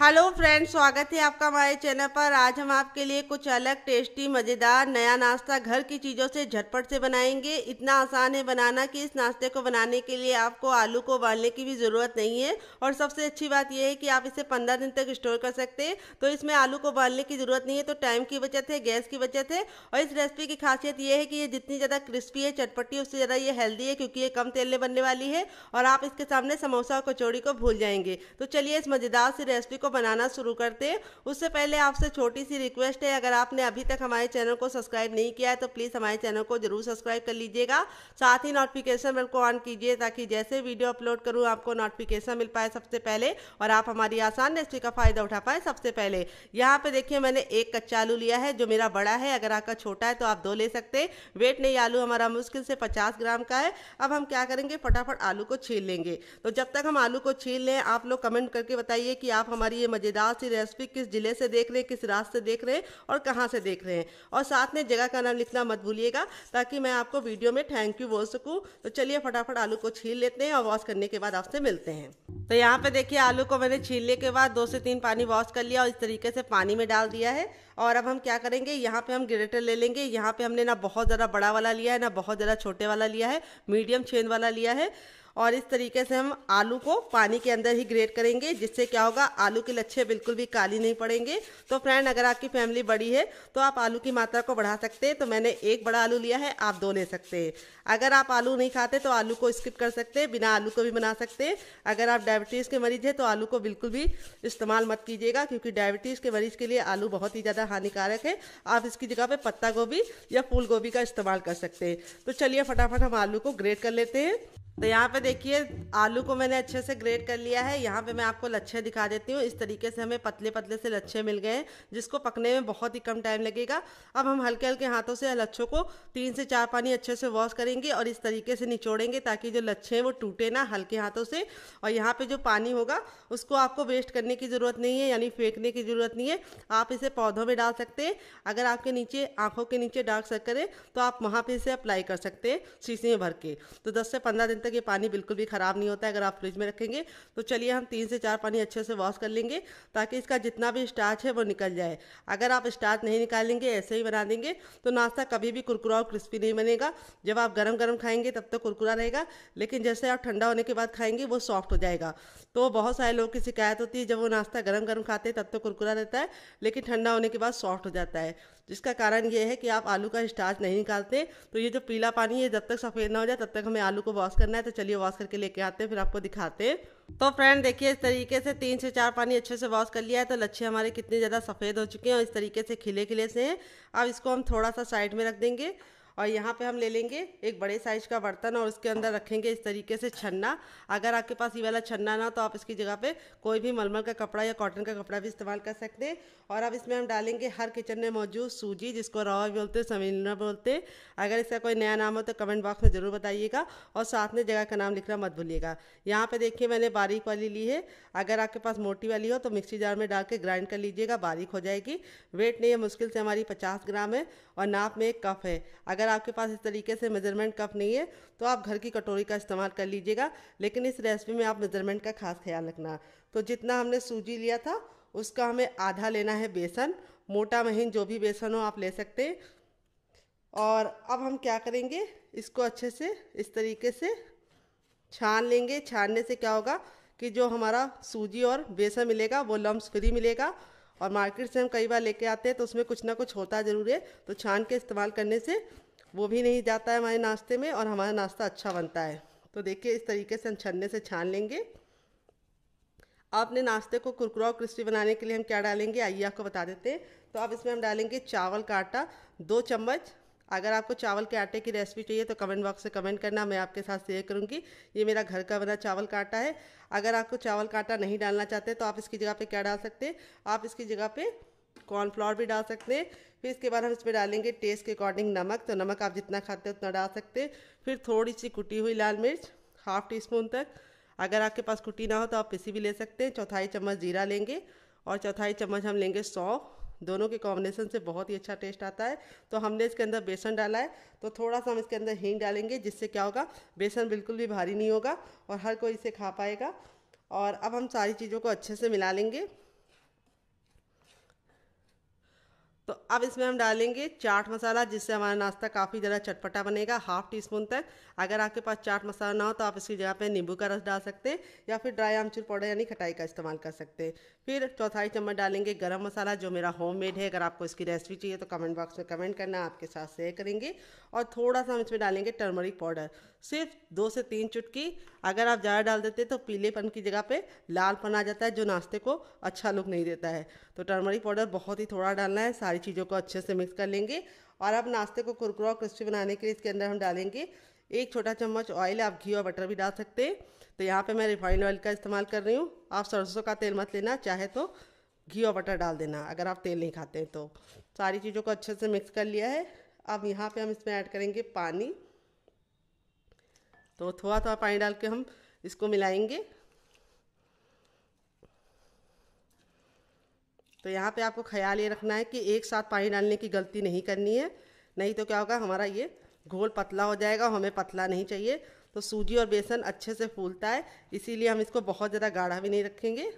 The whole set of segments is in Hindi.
हेलो फ्रेंड्स स्वागत है आपका हमारे चैनल पर आज हम आपके लिए कुछ अलग टेस्टी मज़ेदार नया नाश्ता घर की चीज़ों से झटपट से बनाएंगे इतना आसान है बनाना कि इस नाश्ते को बनाने के लिए आपको आलू को उबालने की भी ज़रूरत नहीं है और सबसे अच्छी बात यह है कि आप इसे पंद्रह दिन तक स्टोर कर सकते हैं तो इसमें आलू को उबालने की ज़रूरत नहीं है तो टाइम की बचत है गैस की बचत है और इस रेसिपी की खासियत यह है कि ये जितनी ज़्यादा क्रिस्पी है चटपटी उससे ज़्यादा ये हेल्दी है क्योंकि ये कम तेल में बनने वाली है और आप इसके सामने समोसा और कचौड़ी को भूल जाएंगे तो चलिए इस मज़ेदार सी रेसिपी को बनाना शुरू करते उससे पहले आपसे छोटी सी रिक्वेस्ट है अगर आपने अभी तक हमारे चैनल को सब्सक्राइब नहीं किया है तो प्लीज़ हमारे चैनल को जरूर सब्सक्राइब कर लीजिएगा साथ ही नोटिफिकेशन बेल को ऑन कीजिए ताकि जैसे वीडियो अपलोड करूँ आपको नोटिफिकेशन मिल पाए सबसे पहले और आप हमारी आसान रेसिपी का फ़ायदा उठा पाएँ सबसे पहले यहाँ पर देखिए मैंने एक कच्चा आलू लिया है जो मेरा बड़ा है अगर आपका छोटा है तो आप दो ले सकते हैं वेट नहीं आलू हमारा मुश्किल से पचास ग्राम का है अब हम क्या करेंगे फटाफट आलू को छील लेंगे तो जब तक हम आलू को छील लें आप लोग कमेंट करके बताइए कि आप हमारी रही है मज़ेदार सी रेसिपी किस ज़िले से देख रहे हैं किस रास्ते से देख रहे हैं और कहाँ से देख रहे हैं और साथ में जगह का नाम लिखना मत भूलिएगा ताकि मैं आपको वीडियो में थैंक यू बोल सकूँ तो चलिए फटाफट आलू को छील लेते हैं और वॉश करने के बाद आपसे मिलते हैं तो यहाँ पे देखिए आलू को मैंने छीलने के बाद दो से तीन पानी वॉश कर लिया और इस तरीके से पानी में डाल दिया है और अब हम क्या करेंगे यहाँ पे हम ग्रेटर ले लेंगे यहाँ पे हमने ना बहुत ज़्यादा बड़ा वाला लिया है ना बहुत ज़्यादा छोटे वाला लिया है मीडियम छेद वाला लिया है और इस तरीके से हम आलू को पानी के अंदर ही ग्रेट करेंगे जिससे क्या होगा आलू के लच्छे बिल्कुल भी काली नहीं पड़ेंगे तो फ्रेंड अगर आपकी फैमिली बड़ी है तो आप आलू की मात्रा को बढ़ा सकते हैं तो मैंने एक बड़ा आलू लिया है आप दो ले सकते हैं अगर आप आलू नहीं खाते तो आलू को स्किप कर सकते हैं बिना आलू को भी बना सकते हैं अगर आप डायबिटीज़ के मरीज हैं तो आलू को बिल्कुल भी इस्तेमाल मत कीजिएगा क्योंकि डायबिटीज़ के मरीज के लिए आलू बहुत ही ज़्यादा हानिकारक है आप इसकी जगह पर पत्ता गोभी या फूल गोभी का इस्तेमाल कर सकते हैं तो चलिए फटाफट हम आलू को ग्रेट कर लेते हैं तो यहाँ पे देखिए आलू को मैंने अच्छे से ग्रेट कर लिया है यहाँ पे मैं आपको लच्छे दिखा देती हूँ इस तरीके से हमें पतले पतले से लच्छे मिल गए हैं जिसको पकने में बहुत ही कम टाइम लगेगा अब हम हल्के हल्के हाथों से लच्छों को तीन से चार पानी अच्छे से वॉश करेंगे और इस तरीके से निचोड़ेंगे ताकि जो लच्छे हैं वो टूटे ना हल्के हाथों से और यहाँ पर जो पानी होगा उसको आपको वेस्ट करने की ज़रूरत नहीं है यानी फेंकने की ज़रूरत नहीं है आप इसे पौधों में डाल सकते हैं अगर आपके नीचे आँखों के नीचे डार्क सर्कल है तो आप वहाँ पर इसे अप्लाई कर सकते हैं शीशी में भर के तो दस से पंद्रह दिन तक ये पानी बिल्कुल भी ख़राब नहीं होता है अगर आप फ्रिज में रखेंगे तो चलिए हम तीन से चार पानी अच्छे से वॉश कर लेंगे ताकि इसका जितना भी स्टार्च है वो निकल जाए अगर आप स्टार्च नहीं निकालेंगे ऐसे ही बना देंगे तो नाश्ता कभी भी कुरकुरा और क्रिस्पी नहीं बनेगा जब आप गर्म गर्म खाएंगे तब तक तो कुरकुरा रहेगा लेकिन जैसे आप ठंडा होने के बाद खाएंगे वो सॉफ्ट हो जाएगा तो बहुत सारे लोगों की शिकायत होती है जब वो नाश्ता गर्म गर्म खाते हैं तब तो कुरकुरा रहता है लेकिन ठंडा होने के बाद सॉफ्ट हो जाता है जिसका कारण ये है कि आप आलू का स्टार्च नहीं निकालते तो ये जो पीला पानी है जब तक सफ़ेद ना हो जाए तब तक हमें आलू को वॉश करना है तो चलिए वॉश करके लेके आते हैं फिर आपको दिखाते हैं तो फ्रेंड देखिए इस तरीके से तीन से चार पानी अच्छे से वॉश कर लिया है तो लच्छे हमारे कितने ज़्यादा सफ़ेद हो चुके हैं और इस तरीके से खिले खिले से हैं अब इसको हम थोड़ा सा साइड में रख देंगे और यहाँ पे हम ले लेंगे एक बड़े साइज का बर्तन और उसके अंदर रखेंगे इस तरीके से छन्ना अगर आपके पास ये वाला छन्ना ना तो आप इसकी जगह पे कोई भी मलमल का कपड़ा या कॉटन का कपड़ा भी इस्तेमाल कर सकते हैं और अब इसमें हम डालेंगे हर किचन में मौजूद सूजी जिसको रवा बोलते हैं बोलते हैं अगर इसका कोई नया नाम हो तो कमेंट बॉक्स में ज़रूर बताइएगा और साथ में जगह का नाम लिखना मत भूलिएगा यहाँ पर देखिए मैंने बारीक वाली ली है अगर आपके पास मोटी वाली हो तो मिक्सी जार में डाल के ग्राइंड कर लीजिएगा बारीक हो जाएगी वेट नहीं है मुश्किल से हमारी पचास ग्राम है और नाप में एक कप है अगर अगर आपके पास इस तरीके से मेजरमेंट कप नहीं है तो आप घर की कटोरी का इस्तेमाल कर लीजिएगा लेकिन इस रेसिपी में आप मेजरमेंट का खास ख्याल रखना तो जितना हमने सूजी लिया था उसका हमें आधा लेना है बेसन मोटा महीन जो भी बेसन हो आप ले सकते हैं और अब हम क्या करेंगे इसको अच्छे से इस तरीके से छान लेंगे छानने से क्या होगा कि जो हमारा सूजी और बेसन मिलेगा वो लम्ब फ्री मिलेगा और मार्केट से हम कई बार लेके आते हैं तो उसमें कुछ ना कुछ होता ज़रूर है तो छान के इस्तेमाल करने से वो भी नहीं जाता है हमारे नाश्ते में और हमारा नाश्ता अच्छा बनता है तो देखिए इस तरीके से हम छन्ने से छान लेंगे अपने नाश्ते को कुरकुरा और क्रिस्पी बनाने के लिए हम क्या डालेंगे आइए आपको बता देते हैं तो अब इसमें हम डालेंगे चावल का आटा दो चम्मच अगर आपको चावल के आटे की रेसिपी चाहिए तो कमेंट बॉक्स से कमेंट करना मैं आपके साथ शेयर करूंगी ये मेरा घर का बना चावल का आटा है अगर आपको चावल का आटा नहीं डालना चाहते तो आप इसकी जगह पे क्या डाल सकते हैं आप इसकी जगह पे कॉर्नफ्लावर भी डाल सकते हैं फिर इसके बाद हम इसमें डालेंगे टेस्ट के अकॉर्डिंग नमक तो नमक आप जितना खाते हैं उतना डाल सकते हैं फिर थोड़ी सी कुटी हुई लाल मिर्च हाफ टी स्पून तक अगर आपके पास कुटी ना हो तो आप पिसी भी ले सकते हैं चौथाई चम्मच जीरा लेंगे और चौथाई चम्मच हम लेंगे सौंफ दोनों के कॉम्बिनेशन से बहुत ही अच्छा टेस्ट आता है तो हमने इसके अंदर बेसन डाला है तो थोड़ा सा हम इसके अंदर हींग डालेंगे जिससे क्या होगा बेसन बिल्कुल भी भारी नहीं होगा और हर कोई इसे खा पाएगा और अब हम सारी चीज़ों को अच्छे से मिला लेंगे तो अब इसमें हम डालेंगे चाट मसाला जिससे हमारा नाश्ता काफ़ी ज़्यादा चटपटा बनेगा हाफ टी स्पून तक अगर आपके पास चाट मसाला ना हो तो आप इसकी जगह पे नींबू का रस डाल सकते हैं या फिर ड्राई आमचूर पाउडर यानी खटाई का इस्तेमाल कर सकते हैं फिर चौथाई चम्मच डालेंगे गरम मसाला जो मेरा होम मेड है अगर आपको इसकी रेसिपी चाहिए तो कमेंट बॉक्स में कमेंट करना आपके साथ शेयर करेंगे और थोड़ा सा हम इसमें डालेंगे टर्मरिक पाउडर सिर्फ दो से तीन चुटकी अगर आप ज़्यादा डाल देते तो पीलेपन की जगह पे लालपन आ जाता है जो नाश्ते को अच्छा लुक नहीं देता है तो टर्मरिक पाउडर बहुत ही थोड़ा डालना है सारी चीज़ों को अच्छे से मिक्स कर लेंगे और अब नाश्ते को कुरकुरा और क्रिस्पी बनाने के लिए इसके अंदर हम डालेंगे एक छोटा चम्मच ऑयल आप घी और बटर भी डाल सकते हैं तो यहाँ पर मैं रिफाइंड ऑयल का इस्तेमाल कर रही हूँ आप सरसों का तेल मत लेना चाहे तो घी और बटर डाल देना अगर आप तेल नहीं खाते हैं तो सारी चीज़ों को अच्छे से मिक्स कर लिया है अब यहाँ पे हम इसमें ऐड करेंगे पानी तो थोड़ा थोड़ा पानी डाल के हम इसको मिलाएंगे तो यहाँ पे आपको ख्याल ये रखना है कि एक साथ पानी डालने की गलती नहीं करनी है नहीं तो क्या होगा हमारा ये घोल पतला हो जाएगा हमें पतला नहीं चाहिए तो सूजी और बेसन अच्छे से फूलता है इसीलिए हम इसको बहुत ज़्यादा गाढ़ा भी नहीं रखेंगे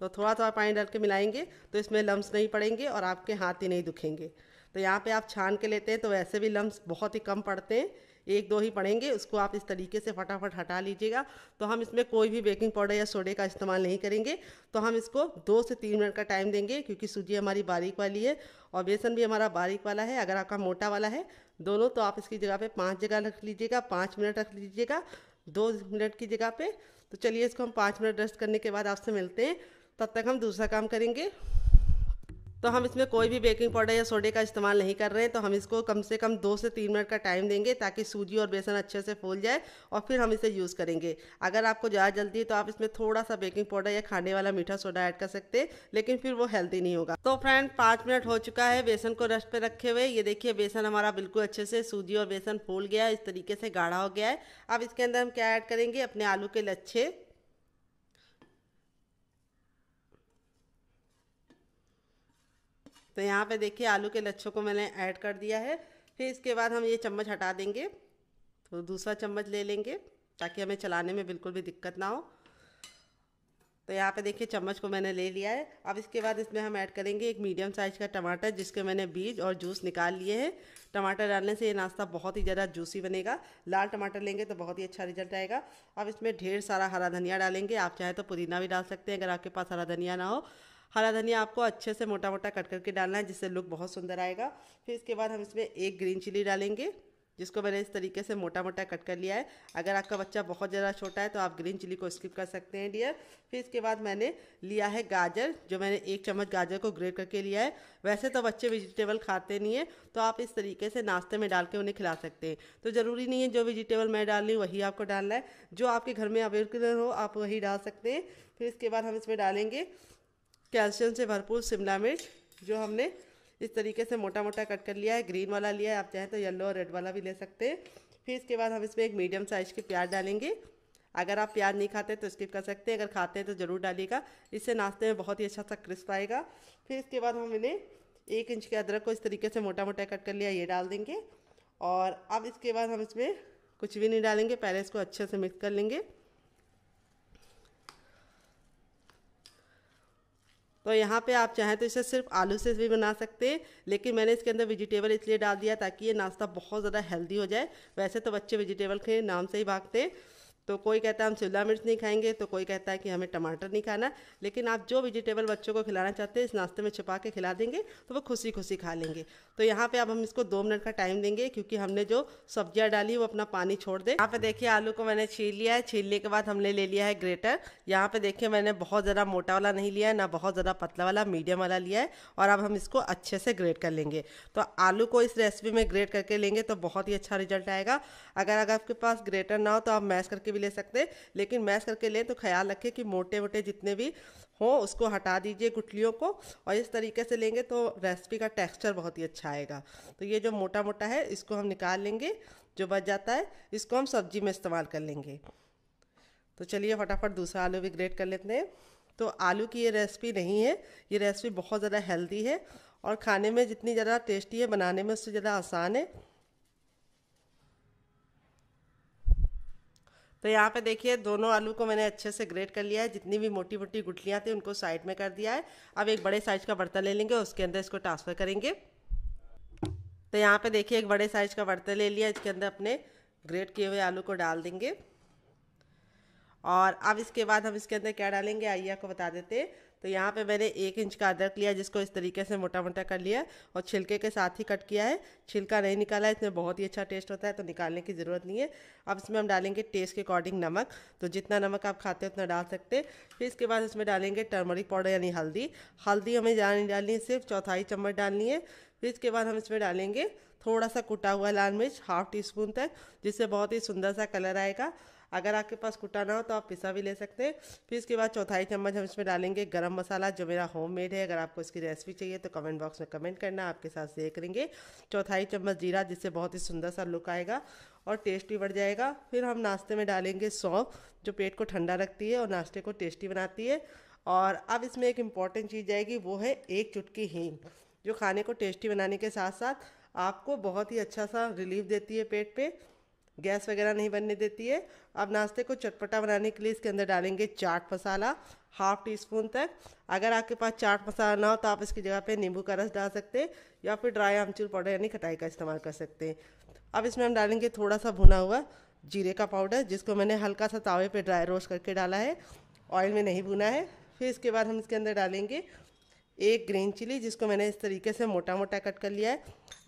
तो थोड़ा थोड़ा पानी डाल के मिलाएंगे तो इसमें लम्स नहीं पड़ेंगे और आपके हाथ ही नहीं दुखेंगे तो यहाँ पे आप छान के लेते हैं तो वैसे भी लम्स बहुत ही कम पड़ते हैं एक दो ही पड़ेंगे उसको आप इस तरीके से फटाफट हटा लीजिएगा तो हम इसमें कोई भी बेकिंग पाउडर या सोडे का इस्तेमाल नहीं करेंगे तो हम इसको दो से तीन मिनट का टाइम देंगे क्योंकि सूजी हमारी बारीक वाली है और बेसन भी हमारा बारीक वाला है अगर आपका मोटा वाला है दोनों तो आप इसकी जगह पर पाँच जगह रख लीजिएगा पाँच मिनट रख लीजिएगा दो मिनट की जगह पर तो चलिए इसको हम पाँच मिनट रेस्ट करने के बाद आपसे मिलते हैं तब तक हम दूसरा काम करेंगे तो हम इसमें कोई भी बेकिंग पाउडर या सोडे का इस्तेमाल नहीं कर रहे हैं तो हम इसको कम से कम दो से तीन मिनट का टाइम देंगे ताकि सूजी और बेसन अच्छे से फूल जाए और फिर हम इसे यूज़ करेंगे अगर आपको ज़्यादा जल्दी है तो आप इसमें थोड़ा सा बेकिंग पाउडर या खाने वाला मीठा सोडा ऐड कर सकते हैं लेकिन फिर वो हेल्दी नहीं होगा तो फ्रेंड पाँच मिनट हो चुका है बेसन को रस्ट पर रखे हुए ये देखिए बेसन हमारा बिल्कुल अच्छे से सूजी और बेसन फूल गया इस तरीके से गाढ़ा हो गया है अब इसके अंदर हम क्या ऐड करेंगे अपने आलू के लच्छे तो यहाँ पे देखिए आलू के लच्छों को मैंने ऐड कर दिया है फिर इसके बाद हम ये चम्मच हटा देंगे तो दूसरा चम्मच ले लेंगे ताकि हमें चलाने में बिल्कुल भी दिक्कत ना हो तो यहाँ पे देखिए चम्मच को मैंने ले लिया है अब इसके बाद इसमें हम ऐड करेंगे एक मीडियम साइज का टमाटर जिसके मैंने बीज और जूस निकाल लिए हैं टमाटर डालने से ये नाश्ता बहुत ही ज़्यादा जूसी बनेगा लाल टमाटर लेंगे तो बहुत ही अच्छा रिजल्ट आएगा अब इसमें ढेर सारा हरा धनिया डालेंगे आप चाहे तो पुदीना भी डाल सकते हैं अगर आपके पास हरा धनिया ना हो हरा धनिया आपको अच्छे से मोटा मोटा कट करके डालना है जिससे लुक बहुत सुंदर आएगा फिर इसके बाद हम इसमें एक ग्रीन चिली डालेंगे जिसको मैंने इस तरीके से मोटा मोटा कट कर लिया है अगर आपका बच्चा बहुत ज़्यादा छोटा है तो आप ग्रीन चिली को स्किप कर सकते हैं डियर फिर इसके बाद मैंने लिया है गाजर जो मैंने एक चम्मच गाजर को ग्रेट करके लिया है वैसे तो बच्चे वेजिटेबल खाते नहीं है तो आप इस तरीके से नाश्ते में डाल के उन्हें खिला सकते हैं तो ज़रूरी नहीं है जो वेजिटेबल मैं डाल रही हूँ वही आपको डालना है जो आपके घर में अवेलेबल हो आप वही डाल सकते हैं फिर इसके बाद हम इसमें डालेंगे कैल्शियम से भरपूर शिमला मिर्च जो हमने इस तरीके से मोटा मोटा कट कर लिया है ग्रीन वाला लिया है आप चाहें तो येलो और रेड वाला भी ले सकते हैं फिर इसके बाद हम इसमें एक मीडियम साइज़ की प्याज डालेंगे अगर आप प्याज नहीं खाते तो स्किप कर सकते हैं अगर खाते हैं तो ज़रूर डालिएगा इससे नाश्ते में बहुत ही अच्छा सा क्रिस्प आएगा फिर इसके बाद हम इन्हें एक इंच के अदरक को इस तरीके से मोटा मोटा कट कर लिया ये डाल देंगे और अब इसके बाद हम इसमें कुछ भी नहीं डालेंगे पहले इसको अच्छे से मिक्स कर लेंगे तो यहाँ पे आप चाहें तो इसे सिर्फ आलू से भी बना सकते हैं लेकिन मैंने इसके अंदर वेजिटेबल इसलिए डाल दिया ताकि ये नाश्ता बहुत ज़्यादा हेल्दी हो जाए वैसे तो बच्चे वेजिटेबल के नाम से ही भागते हैं तो कोई कहता है हम शिमला मिर्च नहीं खाएंगे तो कोई कहता है कि हमें टमाटर नहीं खाना लेकिन आप जो वेजिटेबल बच्चों को खिलाना चाहते हैं इस नाश्ते में छिपा के खिला देंगे तो वो खुशी खुशी खा लेंगे तो यहाँ पे अब हम इसको दो मिनट का टाइम देंगे क्योंकि हमने जो सब्जियाँ डाली वो अपना पानी छोड़ दे यहाँ पे देखिए आलू को मैंने छीन लिया है छीलने के बाद हमने ले लिया है ग्रेटर यहाँ पे देखिए मैंने बहुत ज़्यादा मोटा वाला नहीं लिया है ना बहुत ज़्यादा पतला वाला मीडियम वाला लिया है और अब हम इसको अच्छे से ग्रेट कर लेंगे तो आलू को इस रेसिपी में ग्रेट करके लेंगे तो बहुत ही अच्छा रिजल्ट आएगा अगर अगर आपके पास ग्रेटर ना हो तो आप मैश करके भी ले सकते हैं लेकिन मैश करके लें तो ख्याल रखें कि मोटे वोटे जितने भी हो उसको हटा दीजिए गुटलियों को और इस तरीके से लेंगे तो रेसिपी का टेक्सचर बहुत ही अच्छा आएगा तो ये जो मोटा मोटा है इसको हम निकाल लेंगे जो बच जाता है इसको हम सब्जी में इस्तेमाल कर लेंगे तो चलिए फटाफट दूसरा आलू भी ग्रेट कर लेते हैं तो आलू की ये रेसिपी नहीं है ये रेसिपी बहुत ज़्यादा हेल्दी है और खाने में जितनी ज़्यादा टेस्टी है बनाने में उससे ज़्यादा आसान है तो यहाँ पे देखिए दोनों आलू को मैंने अच्छे से ग्रेट कर लिया है जितनी भी मोटी मोटी गुटलियाँ थी उनको साइड में कर दिया है अब एक बड़े साइज का बर्तन ले लेंगे उसके अंदर इसको ट्रांसफ़र करेंगे तो यहाँ पे देखिए एक बड़े साइज का बर्तन ले लिया इसके अंदर अपने ग्रेट किए हुए आलू को डाल देंगे और अब इसके बाद हम इसके अंदर क्या डालेंगे आइए आपको बता देते तो यहाँ पे मैंने एक इंच का अदरक लिया जिसको इस तरीके से मोटा मोटा कर लिया और छिलके के साथ ही कट किया है छिलका नहीं निकाला है इसमें बहुत ही अच्छा टेस्ट होता है तो निकालने की ज़रूरत नहीं है अब इसमें हम डालेंगे टेस्ट के अकॉर्डिंग नमक तो जितना नमक आप खाते हैं उतना डाल सकते हैं फिर इसके बाद इसमें डालेंगे टर्मरिक पाउडर यानी हल्दी हल्दी हमें ज़्यादा नहीं डालनी है सिर्फ चौथाई चम्मच डालनी है फिर इसके बाद हम इसमें डालेंगे थोड़ा सा कुटा हुआ लाल मिर्च हाफ टी स्पून तक जिससे बहुत ही सुंदर सा कलर आएगा अगर आपके पास कुटा ना हो तो आप पिसा भी ले सकते हैं फिर इसके बाद चौथाई चम्मच हम इसमें डालेंगे गरम मसाला जो मेरा होम मेड है अगर आपको इसकी रेसिपी चाहिए तो कमेंट बॉक्स में कमेंट करना आपके साथ शेयर करेंगे चौथाई चम्मच जीरा जिससे बहुत ही सुंदर सा लुक आएगा और टेस्ट भी बढ़ जाएगा फिर हम नाश्ते में डालेंगे सौंफ जो पेट को ठंडा रखती है और नाश्ते को टेस्टी बनाती है और अब इसमें एक इम्पॉर्टेंट चीज़ आएगी वो है एक चुटकी हींग जो खाने को टेस्टी बनाने के साथ साथ आपको बहुत ही अच्छा सा रिलीफ देती है पेट पे गैस वगैरह नहीं बनने देती है अब नाश्ते को चटपटा बनाने के लिए इसके अंदर डालेंगे chaat masala half teaspoon तक अगर आपके पास चाट मसाला ना हो तो आप इसकी जगह पे नींबू का रस डाल सकते हैं या फिर ड्राई आमचूर पाउडर यानी खटाई का इस्तेमाल कर सकते हैं अब इसमें हम डालेंगे थोड़ा सा भुना हुआ जीरे का पाउडर जिसको मैंने हल्का सा तावे पर ड्राई रोस्ट करके डाला है ऑयल में नहीं भुना है फिर इसके बाद हम इसके अंदर डालेंगे एक ग्रीन चिली जिसको मैंने इस तरीके से मोटा मोटा कट कर लिया है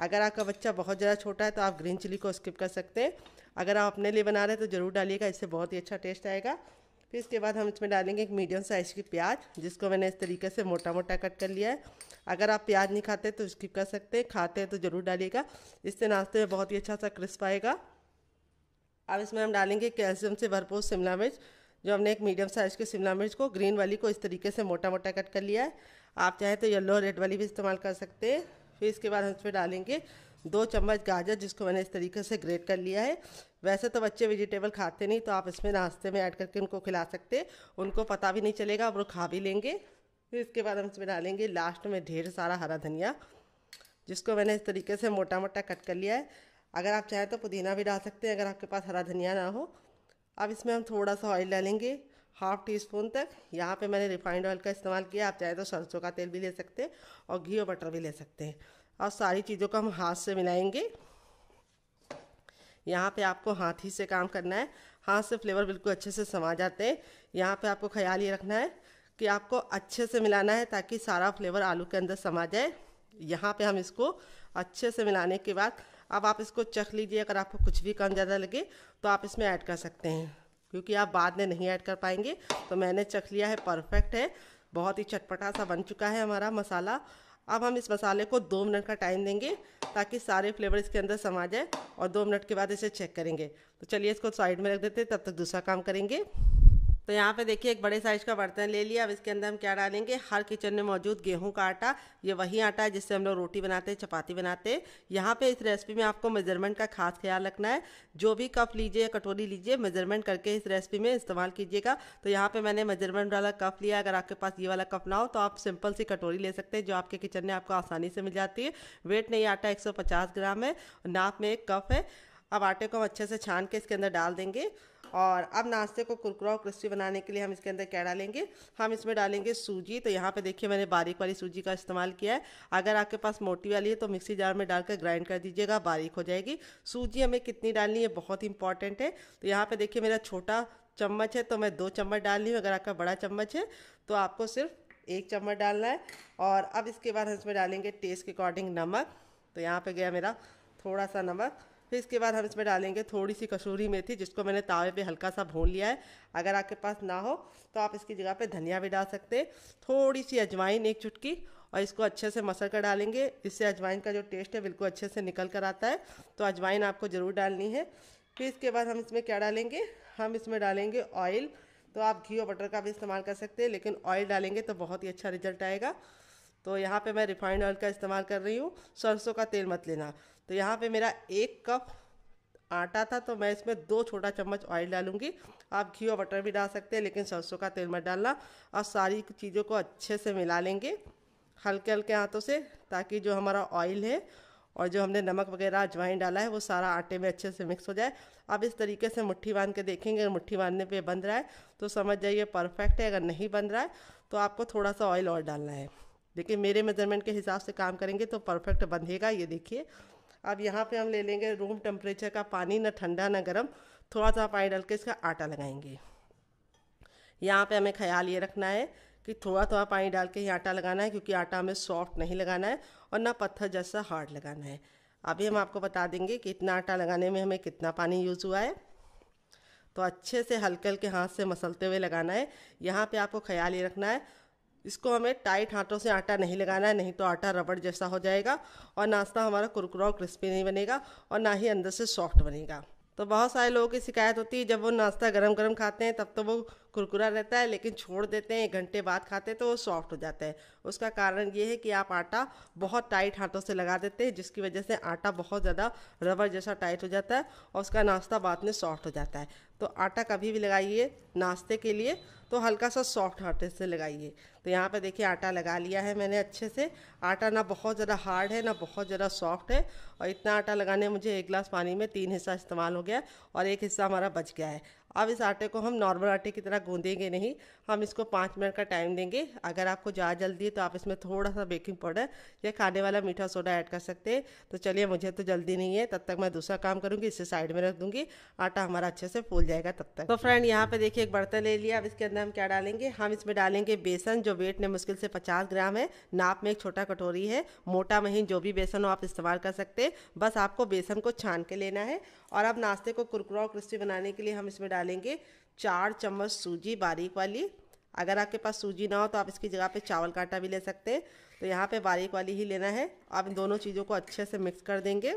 अगर आपका बच्चा बहुत ज़्यादा छोटा है तो आप ग्रीन चिली को स्किप कर सकते हैं अगर आप अपने लिए बना रहे हैं तो ज़रूर डालिएगा इससे बहुत ही अच्छा टेस्ट आएगा फिर इसके बाद हम इसमें डालेंगे एक मीडियम साइज़ की प्याज जिसको मैंने इस तरीके से मोटा मोटा कट कर लिया है अगर आप प्याज नहीं खाते तो स्किप कर सकते हैं खाते हैं तो ज़रूर डालिएगा इससे नाश्ते में बहुत ही अच्छा सा क्रिस्प आएगा अब इसमें हम डालेंगे कैल्शियम से भरपूर शिमला मिर्च जो हमने एक मीडियम साइज़ के शिमला मिर्च को ग्रीन वाली को इस तरीके से मोटा मोटा कट कर लिया है आप चाहें तो येलो रेड वाली भी इस्तेमाल कर सकते हैं फिर इसके बाद हम इसमें डालेंगे दो चम्मच गाजर जिसको मैंने इस तरीके से ग्रेट कर लिया है वैसे तो बच्चे वेजिटेबल खाते नहीं तो आप इसमें नाश्ते में ऐड करके उनको खिला सकते हैं उनको पता भी नहीं चलेगा वो खा भी लेंगे फिर इसके बाद हम इसमें डालेंगे लास्ट में ढेर सारा हरा धनिया जिसको मैंने इस तरीके से मोटा मोटा कट कर लिया है अगर आप चाहें तो पुदीना भी डाल सकते हैं अगर आपके पास हरा धनिया ना हो अब इसमें हम थोड़ा सा ऑयल डालेंगे हाफ टी स्पून तक यहाँ पे मैंने रिफाइंड ऑयल का इस्तेमाल किया आप चाहे तो सरसों का तेल भी ले सकते हैं और घी और बटर भी ले सकते हैं और सारी चीज़ों को हम हाथ से मिलाएंगे यहाँ पे आपको हाथ ही से काम करना है हाथ से फ्लेवर बिल्कुल अच्छे से समा जाते हैं यहाँ पे आपको ख्याल ये रखना है कि आपको अच्छे से मिलाना है ताकि सारा फ्लेवर आलू के अंदर समा जाए यहाँ पे हम इसको अच्छे से मिलाने के बाद अब आप इसको चख लीजिए अगर आपको कुछ भी कम ज़्यादा लगे तो आप इसमें ऐड कर सकते हैं क्योंकि आप बाद में नहीं ऐड कर पाएंगे तो मैंने चख लिया है परफेक्ट है बहुत ही चटपटा सा बन चुका है हमारा मसाला अब हम इस मसाले को दो मिनट का टाइम देंगे ताकि सारे फ्लेवर इसके अंदर समा जाए और दो मिनट के बाद इसे चेक करेंगे तो चलिए इसको साइड में रख देते तब तक दूसरा काम करेंगे तो यहाँ पे देखिए एक बड़े साइज का बर्तन ले लिया अब इसके अंदर हम क्या डालेंगे हर किचन में मौजूद गेहूं का आटा ये वही आटा है जिससे हम लोग रोटी बनाते हैं चपाती बनाते हैं यहाँ पे इस रेसिपी में आपको मेजरमेंट का खास ख्याल रखना है जो भी कप लीजिए या कटोरी लीजिए मेजरमेंट करके इस रेसिपी में इस्तेमाल कीजिएगा तो यहाँ पर मैंने मेजरमेंट वाला कप लिया अगर आपके पास ये वाला कप ना हो तो आप सिंपल सी कटोरी ले सकते हैं जो आपके किचन में आपको आसानी से मिल जाती है वेट नहीं आटा एक ग्राम है नाप में एक कप है अब आटे को हम अच्छे से छान के इसके अंदर डाल देंगे और अब नाश्ते को कुरकुरा और क्रिस्पी बनाने के लिए हम इसके अंदर क्या डालेंगे हम इसमें डालेंगे सूजी तो यहाँ पे देखिए मैंने बारीक वाली सूजी का इस्तेमाल किया है अगर आपके पास मोटी वाली है तो मिक्सी जार में डालकर ग्राइंड कर दीजिएगा बारीक हो जाएगी सूजी हमें कितनी डालनी है बहुत इंपॉर्टेंट है तो यहाँ पर देखिए मेरा छोटा चम्मच है तो मैं दो चम्मच डाल रही हूँ अगर आपका बड़ा चम्मच है तो आपको सिर्फ एक चम्मच डालना है और अब इसके बाद हम इसमें डालेंगे टेस्ट के अकॉर्डिंग नमक तो यहाँ पे गया मेरा थोड़ा सा नमक फिर इसके बाद हम इसमें डालेंगे थोड़ी सी कसूरी मेथी जिसको मैंने तावे पे हल्का सा भून लिया है अगर आपके पास ना हो तो आप इसकी जगह पे धनिया भी डाल सकते हैं थोड़ी सी अजवाइन एक चुटकी और इसको अच्छे से मसल कर डालेंगे इससे अजवाइन का जो टेस्ट है बिल्कुल अच्छे से निकल कर आता है तो अजवाइन आपको ज़रूर डालनी है फिर इसके बाद हम इसमें क्या डालेंगे हम इसमें डालेंगे ऑयल तो आप घी और बटर का भी इस्तेमाल कर सकते हैं लेकिन ऑयल डालेंगे तो बहुत ही अच्छा रिजल्ट आएगा तो यहाँ पे मैं रिफाइंड ऑयल का इस्तेमाल कर रही हूँ सरसों का तेल मत लेना तो यहाँ पे मेरा एक कप आटा था तो मैं इसमें दो छोटा चम्मच ऑयल डालूंगी आप घी और बटर भी डाल सकते हैं लेकिन सरसों का तेल मत डालना और सारी चीज़ों को अच्छे से मिला लेंगे हल्के हल्के हाथों से ताकि जो हमारा ऑयल है और जो हमने नमक वगैरह अजवाइन डाला है वो सारा आटे में अच्छे से मिक्स हो जाए अब इस तरीके से मुट्ठी बांध के देखेंगे अगर मुट्ठी बांधने पे बन रहा है तो समझ जाइए परफेक्ट है अगर नहीं बन रहा है तो आपको थोड़ा सा ऑयल और डालना है देखिए मेरे मेजरमेंट के हिसाब से काम करेंगे तो परफेक्ट बंधेगा ये देखिए अब यहाँ पे हम ले लेंगे रूम टेम्परेचर का पानी ना ठंडा ना गर्म थोड़ा सा पानी डाल के इसका आटा लगाएंगे यहाँ पे हमें ख्याल ये रखना है कि थोड़ा थोड़ा पानी डाल के ही आटा लगाना है क्योंकि आटा हमें सॉफ्ट नहीं लगाना है और ना पत्थर जैसा हार्ड लगाना है अभी हम आपको बता देंगे कि इतना आटा लगाने में हमें कितना पानी यूज़ हुआ है तो अच्छे से हल्के हल्के हाथ से मसलते हुए लगाना है यहाँ पे आपको ख्याल ये रखना है इसको हमें टाइट हाथों से आटा नहीं लगाना है नहीं तो आटा रबड़ जैसा हो जाएगा और नाश्ता हमारा कुरकुरा और क्रिस्पी नहीं बनेगा और ना ही अंदर से सॉफ्ट बनेगा तो बहुत सारे लोगों की शिकायत होती है जब वो नाश्ता गरम गरम खाते हैं तब तो वो कुरकुरा रहता है लेकिन छोड़ देते हैं एक घंटे बाद खाते हैं तो वो सॉफ्ट हो जाता है उसका कारण ये है कि आप आटा बहुत टाइट हाथों से लगा देते हैं जिसकी वजह से आटा बहुत ज़्यादा रबर जैसा टाइट हो जाता है और उसका नाश्ता बाद में सॉफ्ट हो जाता है तो आटा कभी भी लगाइए नाश्ते के लिए तो हल्का सा सॉफ्ट हाथों से लगाइए तो यहाँ पर देखिए आटा लगा लिया है मैंने अच्छे से आटा ना बहुत ज़्यादा हार्ड है ना बहुत ज़्यादा सॉफ्ट है और इतना आटा लगाने मुझे एक गिलास पानी में तीन हिस्सा इस्तेमाल हो गया और एक हिस्सा हमारा बच गया है अब इस आटे को हम नॉर्मल आटे की तरह गूंदेंगे नहीं हम इसको पाँच मिनट का टाइम देंगे अगर आपको ज़्यादा जल्दी है तो आप इसमें थोड़ा सा बेकिंग पाउडर या खाने वाला मीठा सोडा ऐड कर सकते हैं तो चलिए मुझे तो जल्दी नहीं है तब तक मैं दूसरा काम करूँगी इसे साइड में रख दूँगी आटा हमारा अच्छे से फूल जाएगा तब तक तो फ्रेंड यहाँ पर देखिए एक बर्तन ले लिया अब इसके अंदर हम क्या डालेंगे हम इसमें डालेंगे बेसन जो वेट ने मुश्किल से पचास ग्राम है नाप में एक छोटा कटोरी है मोटा महीन जो भी बेसन हो आप इस्तेमाल कर सकते हैं बस आपको बेसन को छान के लेना है और अब नाश्ते को कुरकुरा और क्रिस्पी बनाने के लिए हम इसमें डाल डालेंगे चार चम्मच सूजी बारीक वाली अगर आपके पास सूजी ना हो तो आप इसकी जगह पे चावल का भी ले सकते हैं तो यहाँ पे बारीक वाली ही लेना है आप इन दोनों चीज़ों को अच्छे से मिक्स कर देंगे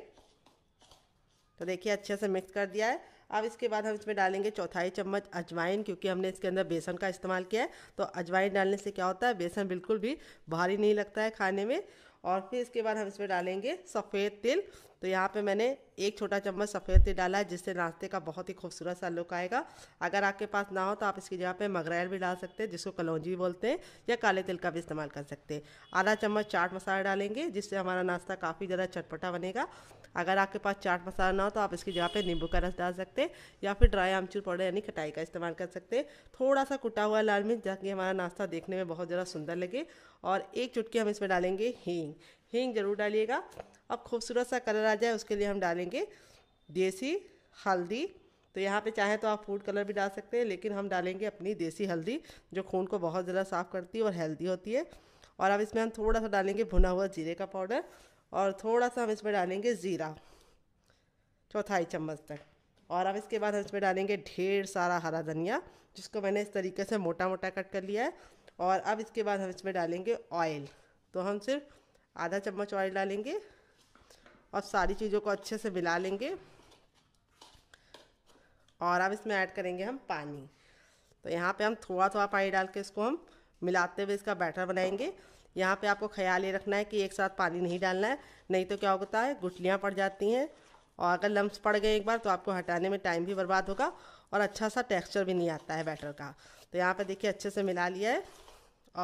तो देखिए अच्छे से मिक्स कर दिया है अब इसके बाद हम इसमें डालेंगे चौथाई चम्मच अजवाइन क्योंकि हमने इसके अंदर बेसन का इस्तेमाल किया है तो अजवाइन डालने से क्या होता है बेसन बिल्कुल भी भारी नहीं लगता है खाने में और फिर इसके बाद हम इसमें डालेंगे सफ़ेद तिल तो यहाँ पे मैंने एक छोटा चम्मच सफ़ेद तिल डाला है जिससे नाश्ते का बहुत ही खूबसूरत सा लुक आएगा अगर आपके पास ना हो तो आप इसकी जगह पे मगरैल भी डाल सकते हैं जिसको कलौजी बोलते हैं या काले तिल का भी इस्तेमाल कर सकते हैं आधा चम्मच चाट मसाला डालेंगे जिससे हमारा नाश्ता काफ़ी ज़्यादा चटपटा बनेगा अगर आपके पास चाट मसाला ना हो तो आप इसकी जगह पे नींबू का रस डाल सकते हैं या फिर ड्राई आमचूर पाउडर यानी खटाई का इस्तेमाल कर सकते हैं थोड़ा सा कुटा हुआ लाल मिर्च ताकि हमारा नाश्ता देखने में बहुत ज़्यादा सुंदर लगे और एक चुटकी हम इसमें डालेंगे हींग हींग ज़रूर डालिएगा अब खूबसूरत सा कलर आ जाए उसके लिए हम डालेंगे देसी हल्दी तो यहाँ पे चाहे तो आप फूड कलर भी डाल सकते हैं लेकिन हम डालेंगे अपनी देसी हल्दी जो खून को बहुत ज़्यादा साफ़ करती है और हेल्दी होती है और अब इसमें हम थोड़ा सा डालेंगे भुना हुआ जीरे का पाउडर और थोड़ा सा हम इसमें डालेंगे ज़ीरा चौथाई चम्मच तक और अब इसके बाद हम इसमें डालेंगे ढेर सारा हरा धनिया जिसको मैंने इस तरीके से मोटा मोटा कट कर लिया है और अब इसके बाद हम इसमें डालेंगे ऑयल तो हम सिर्फ आधा चम्मच ऑयल डालेंगे और सारी चीज़ों को अच्छे से मिला लेंगे और अब इसमें ऐड करेंगे हम पानी तो यहाँ पे हम थोड़ा थोड़ा पानी डाल के इसको हम मिलाते हुए इसका बैटर बनाएंगे यहाँ पे आपको ख्याल ये रखना है कि एक साथ पानी नहीं डालना है नहीं तो क्या होता है गुठलियाँ पड़ जाती हैं और अगर लम्ब पड़ गए एक बार तो आपको हटाने में टाइम भी बर्बाद होगा और अच्छा सा टेक्स्चर भी नहीं आता है बैटर का तो यहाँ पर देखिए अच्छे से मिला लिया है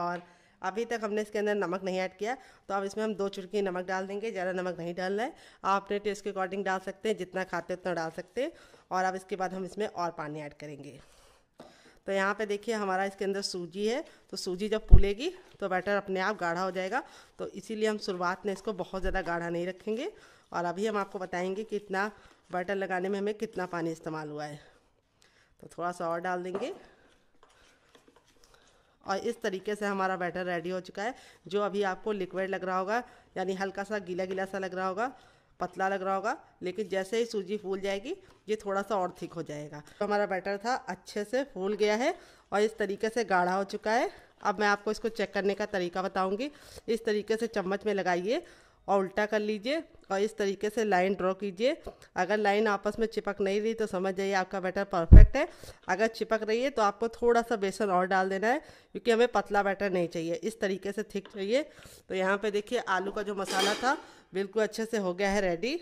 और अभी तक हमने इसके अंदर नमक नहीं ऐड किया तो अब इसमें हम दो चुटकी नमक डाल देंगे ज़्यादा नमक नहीं डालना है आप अपने टेस्ट के अकॉर्डिंग डाल सकते हैं जितना खाते हैं उतना डाल सकते हैं और अब इसके बाद हम इसमें और पानी ऐड करेंगे तो यहाँ पे देखिए हमारा इसके अंदर सूजी है तो सूजी जब फूलेगी तो बैटर अपने आप गाढ़ा हो जाएगा तो इसीलिए हम शुरुआत में इसको बहुत ज़्यादा गाढ़ा नहीं रखेंगे और अभी हम आपको बताएंगे कि इतना बैटर लगाने में हमें कितना पानी इस्तेमाल हुआ है तो थोड़ा सा और डाल देंगे और इस तरीके से हमारा बैटर रेडी हो चुका है जो अभी आपको लिक्विड लग रहा होगा यानी हल्का सा गीला गीला सा लग रहा होगा पतला लग रहा होगा लेकिन जैसे ही सूजी फूल जाएगी ये थोड़ा सा और थिक हो जाएगा तो हमारा बैटर था अच्छे से फूल गया है और इस तरीके से गाढ़ा हो चुका है अब मैं आपको इसको चेक करने का तरीका बताऊँगी इस तरीके से चम्मच में लगाइए और उल्टा कर लीजिए और इस तरीके से लाइन ड्रॉ कीजिए अगर लाइन आपस में चिपक नहीं रही तो समझ जाइए आपका बैटर परफेक्ट है अगर चिपक रही है तो आपको थोड़ा सा बेसन और डाल देना है क्योंकि हमें पतला बैटर नहीं चाहिए इस तरीके से थिक चाहिए तो यहाँ पे देखिए आलू का जो मसाला था बिल्कुल अच्छे से हो गया है रेडी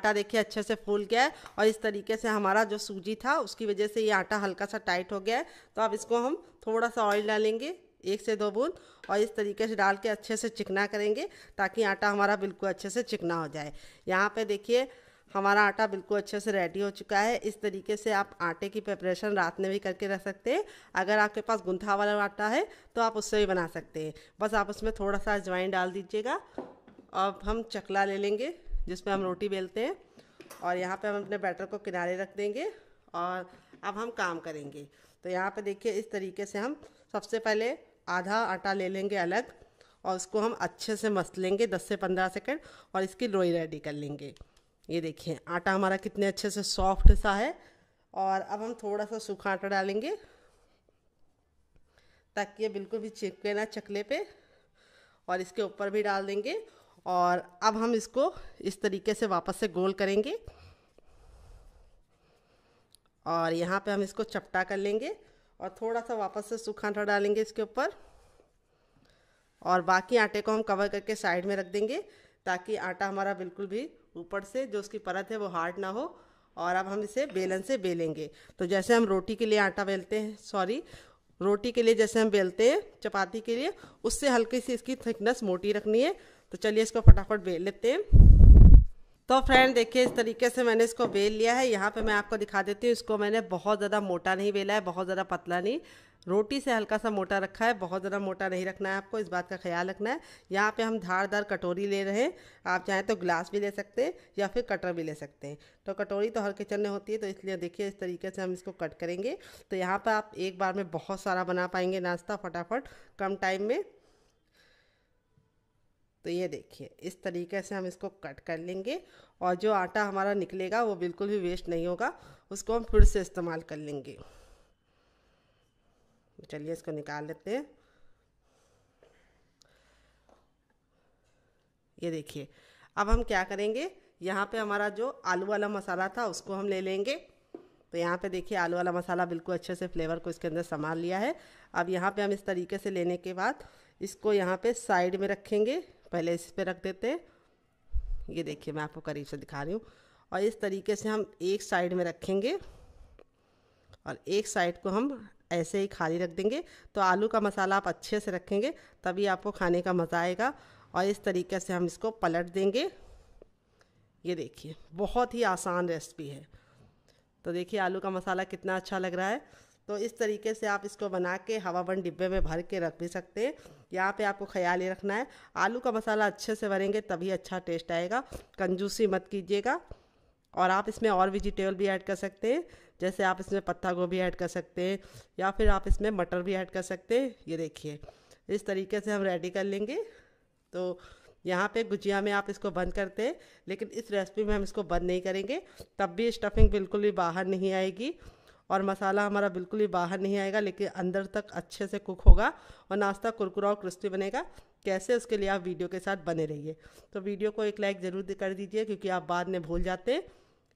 आटा देखिए अच्छे से फूल गया है और इस तरीके से हमारा जो सूजी था उसकी वजह से ये आटा हल्का सा टाइट हो गया है तो अब इसको हम थोड़ा सा ऑयल डालेंगे एक से दो बूंद और इस तरीके से डाल के अच्छे से चिकना करेंगे ताकि आटा हमारा बिल्कुल अच्छे से चिकना हो जाए यहाँ पे देखिए हमारा आटा बिल्कुल अच्छे से रेडी हो चुका है इस तरीके से आप आटे की प्रिपरेशन रात में भी करके रख सकते हैं अगर आपके पास गुंथा वाला आटा है तो आप उससे भी बना सकते हैं बस आप उसमें थोड़ा सा अजवाइन डाल दीजिएगा अब हम चकला ले लेंगे जिसमें हम रोटी बेलते हैं और यहाँ पे हम अपने बैटर को किनारे रख देंगे और अब हम काम करेंगे तो यहाँ पे देखिए इस तरीके से हम सबसे पहले आधा आटा ले लेंगे अलग और उसको हम अच्छे से मस लेंगे दस से पंद्रह सेकंड और इसकी लोई रेडी कर लेंगे ये देखिए आटा हमारा कितने अच्छे से सॉफ्ट सा है और अब हम थोड़ा सा सूखा आटा डालेंगे ताकि ये बिल्कुल भी चिपके ना चकले पे और इसके ऊपर भी डाल देंगे और अब हम इसको इस तरीके से वापस से गोल करेंगे और यहाँ पे हम इसको चपटा कर लेंगे और थोड़ा सा वापस से सूखा आटा डालेंगे इसके ऊपर और बाकी आटे को हम कवर करके साइड में रख देंगे ताकि आटा हमारा बिल्कुल भी ऊपर से जो उसकी परत है वो हार्ड ना हो और अब हम इसे बेलन से बेलेंगे तो जैसे हम रोटी के लिए आटा बेलते हैं सॉरी रोटी के लिए जैसे हम बेलते हैं चपाती के लिए उससे हल्की सी इसकी थिकनेस मोटी रखनी है तो चलिए इसको फटाफट बेल लेते हैं तो फ्रेंड देखिए इस तरीके से मैंने इसको बेल लिया है यहाँ पे मैं आपको दिखा देती हूँ इसको मैंने बहुत ज़्यादा मोटा नहीं बेला है बहुत ज़्यादा पतला नहीं रोटी से हल्का सा मोटा रखा है बहुत ज़्यादा मोटा नहीं रखना है आपको इस बात का ख्याल रखना है यहाँ पे हम धारदार कटोरी ले रहे हैं आप चाहें तो ग्लास भी ले सकते हैं या फिर कटर भी ले सकते हैं तो कटोरी तो हर किचन में होती है तो इसलिए देखिए इस तरीके से हम इसको कट करेंगे तो यहाँ पर आप एक बार में बहुत सारा बना पाएंगे नाश्ता फटाफट कम टाइम में तो ये देखिए इस तरीके से हम इसको कट कर लेंगे और जो आटा हमारा निकलेगा वो बिल्कुल भी वेस्ट नहीं होगा उसको हम फिर से इस्तेमाल कर लेंगे चलिए इसको निकाल लेते हैं ये देखिए अब हम क्या करेंगे यहाँ पे हमारा जो आलू वाला मसाला था उसको हम ले लेंगे तो यहाँ पे देखिए आलू वाला मसाला बिल्कुल अच्छे से फ्लेवर को इसके अंदर संभाल लिया है अब यहाँ पे हम इस तरीके से लेने के बाद इसको यहाँ पे साइड में रखेंगे पहले इस पर रख देते ये देखिए मैं आपको करीब से दिखा रही हूँ और इस तरीके से हम एक साइड में रखेंगे और एक साइड को हम ऐसे ही खाली रख देंगे तो आलू का मसाला आप अच्छे से रखेंगे तभी आपको खाने का मज़ा आएगा और इस तरीके से हम इसको पलट देंगे ये देखिए बहुत ही आसान रेसिपी है तो देखिए आलू का मसाला कितना अच्छा लग रहा है तो इस तरीके से आप इसको बना के हवा बन डिब्बे में भर के रख भी सकते हैं यहाँ पे आपको ख्याल ही रखना है आलू का मसाला अच्छे से भरेंगे तभी अच्छा टेस्ट आएगा कंजूसी मत कीजिएगा और आप इसमें और वेजिटेबल भी ऐड कर सकते हैं जैसे आप इसमें पत्ता गोभी ऐड कर सकते हैं या फिर आप इसमें मटर भी ऐड कर सकते हैं ये देखिए इस तरीके से हम रेडी कर लेंगे तो यहाँ पे गुजिया में आप इसको बंद करते हैं लेकिन इस रेसिपी में हम इसको बंद नहीं करेंगे तब भी स्टफिंग बिल्कुल भी बाहर नहीं आएगी और मसाला हमारा बिल्कुल ही बाहर नहीं आएगा लेकिन अंदर तक अच्छे से कुक होगा और नाश्ता कुरकुरा और क्रिस्पी बनेगा कैसे उसके लिए आप वीडियो के साथ बने रहिए तो वीडियो को एक लाइक ज़रूर कर दीजिए क्योंकि आप बाद में भूल जाते हैं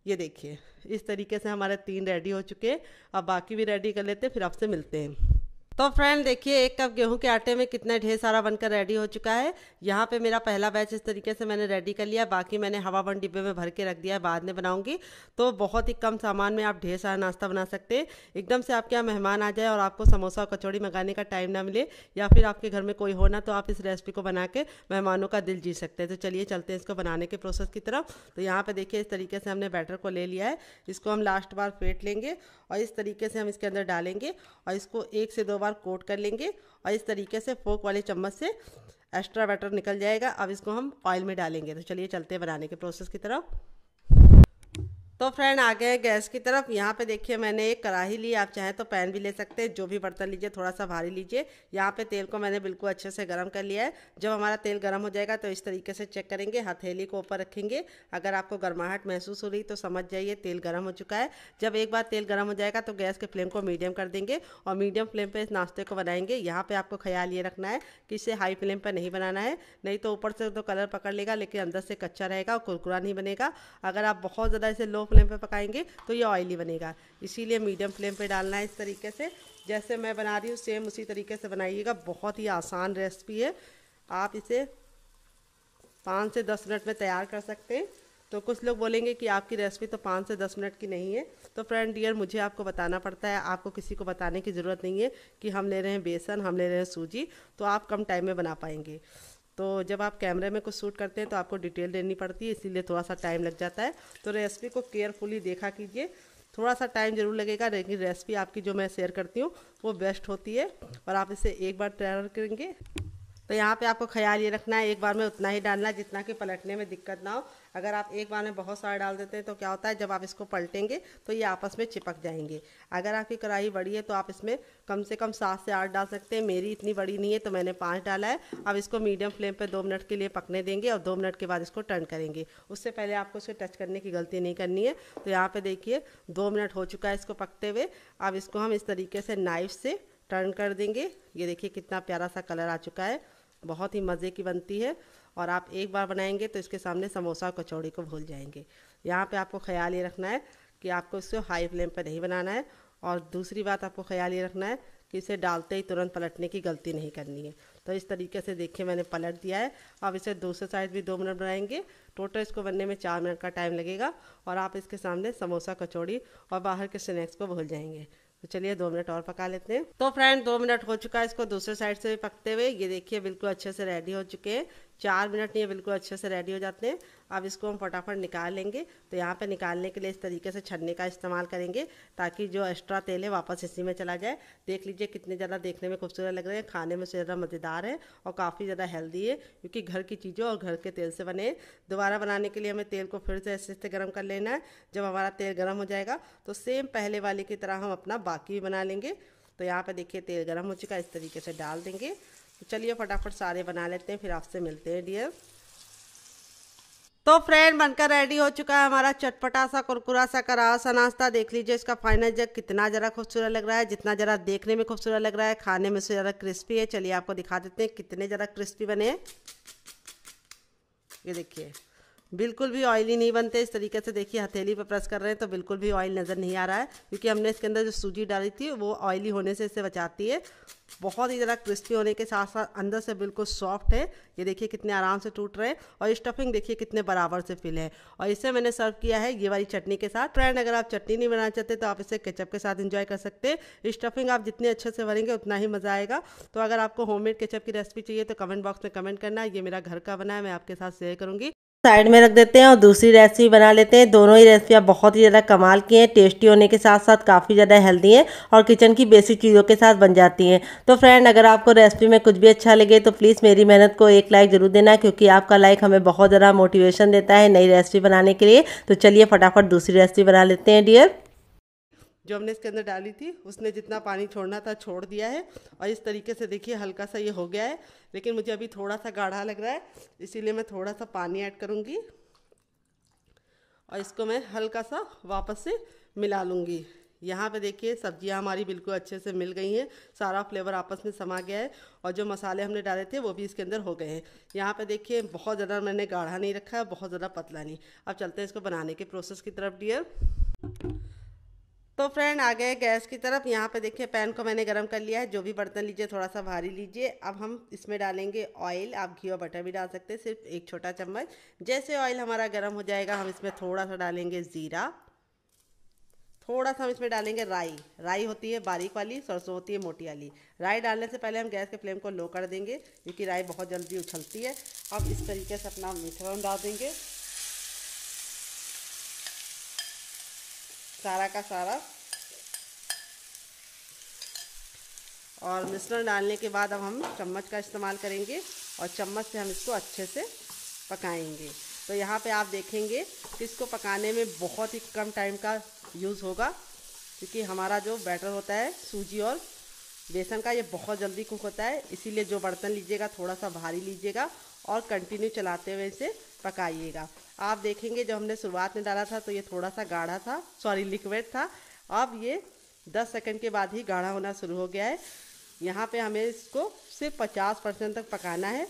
ये देखिए इस तरीके से हमारे तीन रेडी हो चुके हैं अब बाकी भी रेडी कर लेते हैं फिर आपसे मिलते हैं तो फ्रेंड देखिए एक कप गेहूं के आटे में कितना ढेर सारा बनकर रेडी हो चुका है यहाँ पे मेरा पहला बैच इस तरीके से मैंने रेडी कर लिया बाकी मैंने हवा बन डिब्बे में भर के रख दिया है बाद में बनाऊंगी तो बहुत ही कम सामान में आप ढेर सारा नाश्ता बना सकते हैं एकदम से आपके यहाँ मेहमान आ जाए और आपको समोसा और कचौड़ी मंगाने का टाइम ना मिले या फिर आपके घर में कोई हो ना तो आप इस रेसिपी को बना के मेहमानों का दिल जीत सकते हैं तो चलिए चलते हैं इसको बनाने के प्रोसेस की तरफ तो यहाँ पर देखिए इस तरीके से हमने बैटर को ले लिया है इसको हम लास्ट बार फेंट लेंगे और इस तरीके से हम इसके अंदर डालेंगे और इसको एक से दो बार बार कोट कर लेंगे और इस तरीके से फोक वाले चम्मच से एक्स्ट्रा बैटर निकल जाएगा अब इसको हम ऑयल में डालेंगे तो चलिए चलते हैं बनाने के प्रोसेस की तरफ तो फ्रेंड आ गए गैस की तरफ यहाँ पे देखिए मैंने एक कढ़ाई ली आप चाहें तो पैन भी ले सकते हैं जो भी बर्तन लीजिए थोड़ा सा भारी लीजिए यहाँ पे तेल को मैंने बिल्कुल अच्छे से गर्म कर लिया है जब हमारा तेल गर्म हो जाएगा तो इस तरीके से चेक करेंगे हथेली को ऊपर रखेंगे अगर आपको गर्माहट महसूस हो रही तो समझ जाइए तेल गर्म हो चुका है जब एक बार तेल गर्म हो जाएगा तो गैस के फ्लेम को मीडियम कर देंगे और मीडियम फ्लेम पर इस नाश्ते को बनाएंगे यहाँ पर आपको ख्याल ये रखना है कि इसे हाई फ्लेम पर नहीं बनाना है नहीं तो ऊपर से तो कलर पकड़ लेगा लेकिन अंदर से कच्चा रहेगा और कुरकुरा नहीं बनेगा अगर आप बहुत ज़्यादा इसे लो फ्लेम पे पकाएंगे तो ये ऑयली बनेगा इसीलिए मीडियम फ्लेम पे डालना है इस तरीके से जैसे मैं बना रही हूँ सेम उसी तरीके से बनाइएगा बहुत ही आसान रेसिपी है आप इसे पाँच से दस मिनट में तैयार कर सकते हैं तो कुछ लोग बोलेंगे कि आपकी रेसिपी तो पाँच से दस मिनट की नहीं है तो फ्रेंड डियर मुझे आपको बताना पड़ता है आपको किसी को बताने की ज़रूरत नहीं है कि हम ले रहे हैं बेसन हम ले रहे हैं सूजी तो आप कम टाइम में बना पाएंगे तो जब आप कैमरे में कुछ शूट करते हैं तो आपको डिटेल देनी पड़ती है इसीलिए थोड़ा सा टाइम लग जाता है तो रेसिपी को केयरफुली देखा कीजिए थोड़ा सा टाइम ज़रूर लगेगा लेकिन रेसिपी आपकी जो मैं शेयर करती हूँ वो बेस्ट होती है और आप इसे एक बार ट्राई करेंगे तो यहाँ पे आपको ख्याल ये रखना है एक बार में उतना ही डालना जितना कि पलटने में दिक्कत ना हो अगर आप एक बार में बहुत सारे डाल देते हैं तो क्या होता है जब आप इसको पलटेंगे तो ये आपस में चिपक जाएंगे अगर आपकी कढ़ाई बड़ी है तो आप इसमें कम से कम सात से आठ डाल सकते हैं मेरी इतनी बड़ी नहीं है तो मैंने पाँच डाला है अब इसको मीडियम फ्लेम पर दो मिनट के लिए पकने देंगे और दो मिनट के बाद इसको टर्न करेंगे उससे पहले आपको इसको टच करने की गलती नहीं करनी है तो यहाँ पर देखिए दो मिनट हो चुका है इसको पकते हुए अब इसको हम इस तरीके से नाइफ से टर्न कर देंगे ये देखिए कितना प्यारा सा कलर आ चुका है बहुत ही मज़े की बनती है और आप एक बार बनाएंगे तो इसके सामने समोसा और कचौड़ी को भूल जाएंगे यहाँ पे आपको ख्याल ये रखना है कि आपको इसको हाई फ्लेम पर नहीं बनाना है और दूसरी बात आपको ख्याल ये रखना है कि इसे डालते ही तुरंत पलटने की गलती नहीं करनी है तो इस तरीके से देखिए मैंने पलट दिया है अब इसे दूसरे साइड भी दो मिनट बनाएंगे टोटल इसको बनने में चार मिनट का टाइम लगेगा और आप इसके सामने समोसा कचौड़ी और बाहर के स्नैक्स को भूल जाएंगे तो चलिए दो मिनट और पका लेते हैं तो फ्रेंड दो मिनट हो चुका है इसको दूसरे साइड से भी पकते हुए ये देखिए बिल्कुल अच्छे से रेडी हो चुके हैं चार मिनट में ये बिल्कुल अच्छे से रेडी हो जाते हैं अब इसको हम फटाफट निकाल लेंगे तो यहाँ पे निकालने के लिए इस तरीके से छन्ने का इस्तेमाल करेंगे ताकि जो एक्स्ट्रा तेल है वापस इसी में चला जाए देख लीजिए कितने ज़्यादा देखने में खूबसूरत लग रहे हैं खाने में से ज़्यादा मज़ेदार है और काफ़ी ज़्यादा हेल्दी है क्योंकि घर की चीज़ों और घर के तेल से बने दोबारा बनाने के लिए हमें तेल को फिर से ऐसे ऐसे गर्म कर लेना है जब हमारा तेल गर्म हो जाएगा तो सेम पहले वाले की तरह हम अपना बाकी भी बना लेंगे तो यहाँ पर देखिए तेल गर्म हो चुका है इस तरीके से डाल देंगे तो चलिए फटाफट सारे बना लेते हैं फिर आपसे मिलते हैं डियर तो फ्रेंड बनकर रेडी हो चुका है हमारा चटपटा सा कुरकुरा सा करारा सा नाश्ता देख लीजिए इसका फाइनल जग कितना ज़रा खूबसूरत लग रहा है जितना ज़रा देखने में खूबसूरत लग रहा है खाने में से ज़रा क्रिस्पी है चलिए आपको दिखा देते हैं कितने ज़रा क्रिस्पी बने ये देखिए बिल्कुल भी ऑयली नहीं बनते इस तरीके से देखिए हथेली पर प्रेस कर रहे हैं तो बिल्कुल भी ऑयल नज़र नहीं आ रहा है क्योंकि हमने इसके अंदर जो सूजी डाली थी वो ऑयली होने से इसे बचाती है बहुत ही ज़रा क्रिस्पी होने के साथ साथ अंदर से बिल्कुल सॉफ्ट है ये देखिए कितने आराम से टूट रहे हैं और स्टफिंग देखिए कितने बराबर से फिल है और इसे मैंने सर्व किया है ये वाली चटनी के साथ फ्रेंड अगर आप चटनी नहीं बनाना चाहते तो आप इसे केचप के साथ इंजॉय कर सकते हैं स्टफिंग आप जितने अच्छे से भरेंगे उतना ही मज़ा आएगा तो अगर आपको होममेड केचप की रेसिपी चाहिए तो कमेंट बॉक्स में कमेंट करना ये मेरा घर का बना है मैं आपके साथ शेयर करूँगी साइड में रख देते हैं और दूसरी रेसिपी बना लेते हैं दोनों ही रेसिपियाँ बहुत ही ज़्यादा कमाल की हैं टेस्टी होने के साथ साथ काफ़ी ज़्यादा हेल्दी हैं और किचन की बेसिक चीज़ों के साथ बन जाती हैं तो फ्रेंड अगर आपको रेसिपी में कुछ भी अच्छा लगे तो प्लीज़ मेरी मेहनत को एक लाइक ज़रूर देना क्योंकि आपका लाइक हमें बहुत ज़्यादा मोटिवेशन देता है नई रेसिपी बनाने के लिए तो चलिए फटाफट दूसरी रेसिपी बना लेते हैं डियर जो हमने इसके अंदर डाली थी उसने जितना पानी छोड़ना था छोड़ दिया है और इस तरीके से देखिए हल्का सा ये हो गया है लेकिन मुझे अभी थोड़ा सा गाढ़ा लग रहा है इसीलिए मैं थोड़ा सा पानी ऐड करूँगी और इसको मैं हल्का सा वापस से मिला लूँगी यहाँ पे देखिए सब्जियाँ हमारी बिल्कुल अच्छे से मिल गई हैं सारा फ्लेवर आपस में समा गया है और जो मसाले हमने डाले थे वो भी इसके अंदर हो गए हैं यहाँ पे देखिए बहुत ज़्यादा मैंने गाढ़ा नहीं रखा है बहुत ज़्यादा पतला नहीं अब चलते हैं इसको बनाने के प्रोसेस की तरफ डियर तो फ्रेंड आ गए गैस की तरफ यहाँ पे देखिए पैन को मैंने गर्म कर लिया है जो भी बर्तन लीजिए थोड़ा सा भारी लीजिए अब हम इसमें डालेंगे ऑयल आप घी और बटर भी डाल सकते हैं सिर्फ एक छोटा चम्मच जैसे ऑयल हमारा गर्म हो जाएगा हम इसमें थोड़ा सा डालेंगे ज़ीरा थोड़ा सा हम इसमें डालेंगे राई राई होती है बारीक वाली सरसों होती है मोटी वाली राई डालने से पहले हम गैस के फ्लेम को लो कर देंगे क्योंकि राई बहुत जल्दी उछलती है अब इस तरीके से अपना मिश्रण डाल देंगे सारा का सारा और मिश्रण डालने के बाद अब हम चम्मच का इस्तेमाल करेंगे और चम्मच से हम इसको अच्छे से पकाएंगे तो यहाँ पे आप देखेंगे कि इसको पकाने में बहुत ही कम टाइम का यूज़ होगा क्योंकि हमारा जो बैटर होता है सूजी और बेसन का ये बहुत जल्दी कुक होता है इसीलिए जो बर्तन लीजिएगा थोड़ा सा भारी लीजिएगा और कंटिन्यू चलाते हुए इसे पकाइएगा आप देखेंगे जब हमने शुरुआत में डाला था तो ये थोड़ा सा गाढ़ा था सॉरी लिक्विड था अब ये 10 सेकंड के बाद ही गाढ़ा होना शुरू हो गया है यहाँ पे हमें इसको सिर्फ 50 परसेंट तक पकाना है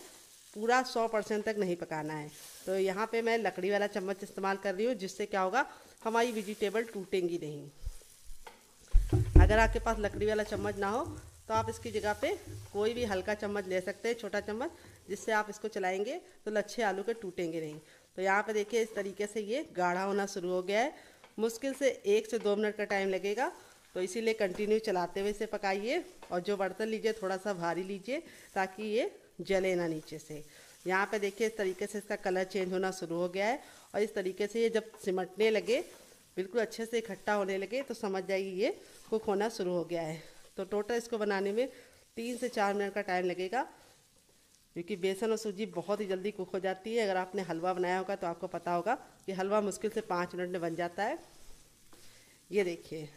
पूरा 100 परसेंट तक नहीं पकाना है तो यहाँ पे मैं लकड़ी वाला चम्मच इस्तेमाल कर रही हूँ जिससे क्या होगा हमारी वेजिटेबल टूटेंगी नहीं अगर आपके पास लकड़ी वाला चम्मच ना हो तो आप इसकी जगह पे कोई भी हल्का चम्मच ले सकते हैं छोटा चम्मच जिससे आप इसको चलाएंगे तो लच्छे आलू के टूटेंगे नहीं तो यहाँ पे देखिए इस तरीके से ये गाढ़ा होना शुरू हो गया है मुश्किल से एक से दो मिनट का टाइम लगेगा तो इसीलिए कंटिन्यू चलाते हुए इसे पकाइए और जो बर्तन लीजिए थोड़ा सा भारी लीजिए ताकि ये जले ना नीचे से यहाँ पे देखिए इस तरीके से इसका कलर चेंज होना शुरू हो गया है और इस तरीके से ये जब सिमटने लगे बिल्कुल अच्छे से इकट्ठा होने लगे तो समझ जाइए ये कुक होना शुरू हो गया है तो टोटल इसको बनाने में तीन से चार मिनट का टाइम लगेगा क्योंकि बेसन और सूजी बहुत ही जल्दी कुक हो जाती है अगर आपने हलवा बनाया होगा तो आपको पता होगा कि हलवा मुश्किल से पाँच मिनट में बन जाता है ये देखिए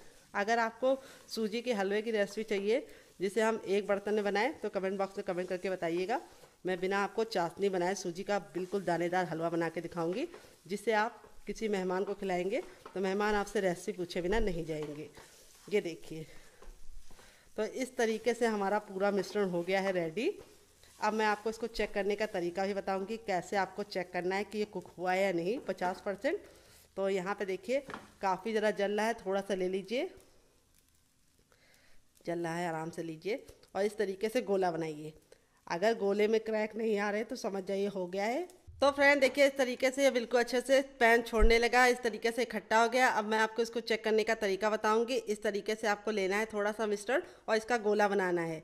अगर आपको सूजी के हलवे की रेसिपी चाहिए जिसे हम एक बर्तन में बनाएं तो कमेंट बॉक्स में कमेंट करके बताइएगा मैं बिना आपको चाशनी बनाए सूजी का बिल्कुल दानेदार हलवा बना के दिखाऊँगी जिसे आप किसी मेहमान को खिलाएंगे तो मेहमान आपसे रेसिपी पूछे बिना नहीं जाएंगे ये देखिए तो इस तरीके से हमारा पूरा मिश्रण हो गया है रेडी अब मैं आपको इसको चेक करने का तरीका भी बताऊंगी कैसे आपको चेक करना है कि ये कुक हुआ है या नहीं पचास परसेंट तो यहाँ पे देखिए काफ़ी ज़रा जल रहा है थोड़ा सा ले लीजिए जल रहा है आराम से लीजिए और इस तरीके से गोला बनाइए अगर गोले में क्रैक नहीं आ रहे तो समझ जाइए हो गया है तो फ्रेंड देखिए इस तरीके से बिल्कुल अच्छे से पैन छोड़ने लगा इस तरीके से इकट्ठा हो गया अब मैं आपको इसको चेक करने का तरीका बताऊंगी इस तरीके से आपको लेना है थोड़ा सा मिस्टर और इसका गोला बनाना है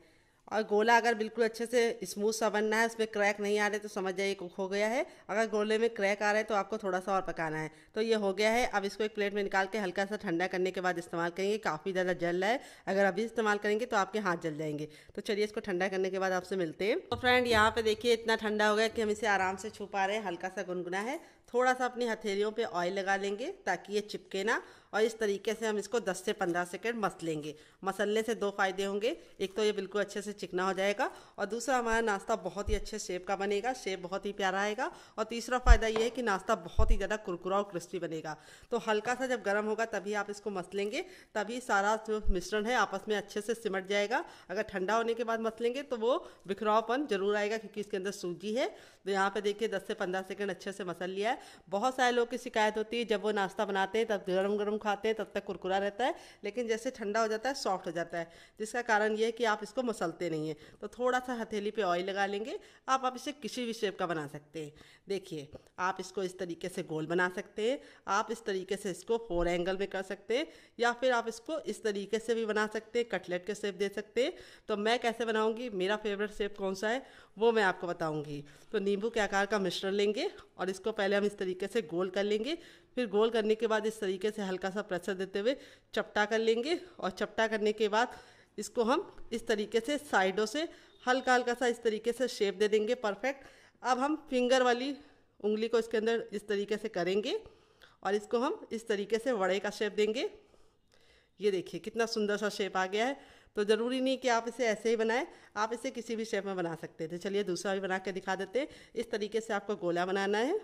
और गोला अगर बिल्कुल अच्छे से स्मूथ सा बनना है उसमें क्रैक नहीं आ रहे तो समझ जाइए कुक हो गया है अगर गोले में क्रैक आ रहे हैं तो आपको थोड़ा सा और पकाना है तो ये हो गया है अब इसको एक प्लेट में निकाल के हल्का सा ठंडा करने के बाद इस्तेमाल करेंगे काफ़ी ज़्यादा जल रहा है अगर अभी इस्तेमाल करेंगे तो आपके हाथ जल जाएंगे तो चलिए इसको ठंडा करने के बाद आपसे मिलते हैं तो फ्रेंड यहाँ पर देखिए इतना ठंडा हो गया कि हम इसे आराम से छुपा रहे हैं हल्का सा गुनगुना है थोड़ा सा अपनी हथेलियों पर ऑयल लगा लेंगे ताकि ये चिपके ना और इस तरीके से हम इसको 10 से 15 सेकंड मस लेंगे मसलने से दो फ़ायदे होंगे एक तो ये बिल्कुल अच्छे से चिकना हो जाएगा और दूसरा हमारा नाश्ता बहुत ही अच्छे शेप का बनेगा शेप बहुत ही प्यारा आएगा और तीसरा फ़ायदा ये है कि नाश्ता बहुत ही ज़्यादा कुरकुरा और क्रिस्पी बनेगा तो हल्का सा जब गर्म होगा तभी आप इसको मस लेंगे तभी सारा जो मिश्रण है आपस में अच्छे से सिमट जाएगा अगर ठंडा होने के बाद मस लेंगे तो वो बिखरावपन जरूर आएगा क्योंकि इसके अंदर सूजी है तो यहाँ पर देखिए दस से पंद्रह सेकेंड अच्छे से मसल लिया है बहुत सारे लोग की शिकायत होती है जब वो नाश्ता बनाते हैं तब गर्म गर्म खाते हैं तब तक कुरकुरा रहता है लेकिन जैसे ठंडा हो जाता है सॉफ्ट हो जाता है जिसका कारण ये है कि आप इसको मसलते नहीं हैं तो थोड़ा सा हथेली पे ऑयल लगा लेंगे आप आप इसे किसी भी शेप का बना सकते हैं देखिए आप इसको इस तरीके से गोल बना सकते हैं आप इस तरीके से इसको फोर एंगल में कर सकते हैं या फिर आप इसको इस तरीके से भी बना सकते हैं कटलेट के शेप दे सकते हैं तो मैं कैसे बनाऊँगी मेरा फेवरेट शेप कौन सा है वो मैं आपको बताऊँगी तो नींबू के आकार का मिश्रण लेंगे और इसको पहले हम इस तरीके से गोल कर लेंगे फिर गोल करने के बाद इस तरीके से हल्का सा प्रेशर देते हुए चपटा कर लेंगे और चपटा करने के बाद इसको हम इस तरीके से साइडों से हल्का हल्का सा इस तरीके से शेप दे देंगे परफेक्ट अब हम फिंगर वाली उंगली को इसके अंदर इस तरीके से करेंगे और इसको हम इस तरीके से वड़े का शेप देंगे ये देखिए कितना सुंदर सा शेप आ गया है तो ज़रूरी नहीं कि आप इसे ऐसे ही बनाएं आप इसे किसी भी शेप में बना सकते थे चलिए दूसरा भी बना के दिखा देते हैं इस तरीके से आपको गोला बनाना है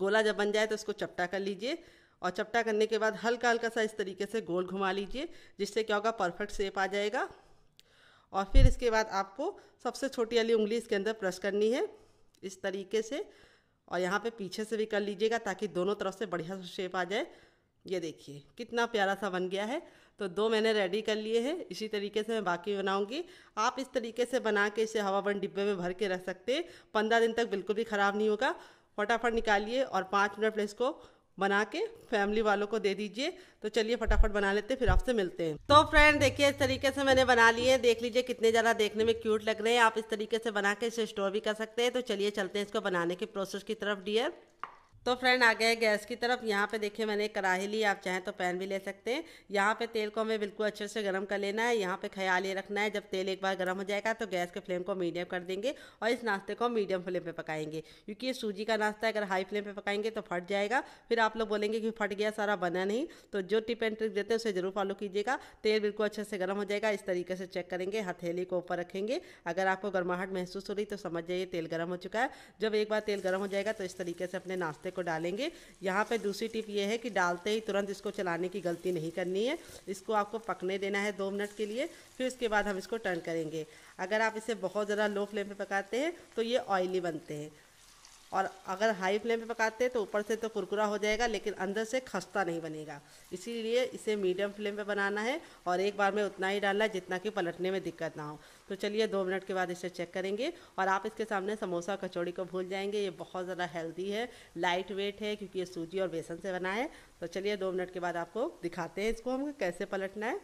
गोला जब बन जाए तो उसको चपटा कर लीजिए और चपटा करने के बाद हल्का हल्का सा इस तरीके से गोल घुमा लीजिए जिससे क्या होगा परफेक्ट शेप आ जाएगा और फिर इसके बाद आपको सबसे छोटी वाली उंगली इसके अंदर प्रेस करनी है इस तरीके से और यहाँ पे पीछे से भी कर लीजिएगा ताकि दोनों तरफ से बढ़िया सा शेप आ जाए ये देखिए कितना प्यारा सा बन गया है तो दो मैंने रेडी कर लिए हैं इसी तरीके से मैं बाकी बनाऊंगी आप इस तरीके से बना के इसे हवा बंद डिब्बे में भर के रख सकते हैं पंद्रह दिन तक बिल्कुल भी ख़राब नहीं होगा फटाफट निकालिए और पाँच मिनट में इसको बना के फैमिली वालों को दे दीजिए तो चलिए फटाफट बना लेते हैं फिर आपसे मिलते हैं तो फ्रेंड देखिए इस तरीके से मैंने बना लिए देख लीजिए कितने ज़्यादा देखने में क्यूट लग रहे हैं आप इस तरीके से बना के इसे स्टोर भी कर सकते हैं तो चलिए चलते हैं इसको बनाने के प्रोसेस की तरफ डियर तो फ्रेंड आ गए गैस की तरफ यहाँ पे देखिए मैंने एक कढ़ाई ली आप चाहें तो पैन भी ले सकते हैं यहाँ पे तेल को हमें बिल्कुल अच्छे से गर्म कर लेना है यहाँ पे ख्याल ये रखना है जब तेल एक बार गर्म हो जाएगा तो गैस के फ्लेम को मीडियम कर देंगे और इस नाश्ते को मीडियम फ्लेम पे पकाएंगे क्योंकि ये सूजी का नाश्ता अगर हाई फ्लेम पर पकाएंगे तो फट जाएगा फिर आप लोग बोलेंगे कि फट गया सारा बना नहीं तो जो टिप एंड ट्रिक देते हैं उसे ज़रूर फॉलो कीजिएगा तेल बिल्कुल अच्छे से गर्म हो जाएगा इस तरीके से चेक करेंगे हथेली को ऊपर रखेंगे अगर आपको गर्माहट महसूस हो रही तो समझ जाइए तेल गर्म हो चुका है जब एक बार तेल गर्म हो जाएगा तो इस तरीके से अपने नाश्ते को डालेंगे यहाँ पे दूसरी टिप ये है कि डालते ही तुरंत इसको चलाने की गलती नहीं करनी है इसको आपको पकने देना है दो मिनट के लिए फिर उसके बाद हम इसको टर्न करेंगे अगर आप इसे बहुत ज़्यादा लो फ्लेम पर पकाते हैं तो ये ऑयली बनते हैं और अगर हाई फ्लेम पे पकाते हैं तो ऊपर से तो कुरकुरा हो जाएगा लेकिन अंदर से खस्ता नहीं बनेगा इसीलिए इसे मीडियम फ्लेम पे बनाना है और एक बार में उतना ही डालना है जितना कि पलटने में दिक्कत ना हो तो चलिए दो मिनट के बाद इसे चेक करेंगे और आप इसके सामने समोसा कचौड़ी को भूल जाएंगे ये बहुत ज़्यादा हेल्दी है लाइट वेट है क्योंकि ये सूजी और बेसन से बना है तो चलिए दो मिनट के बाद आपको दिखाते हैं इसको हम कैसे पलटना है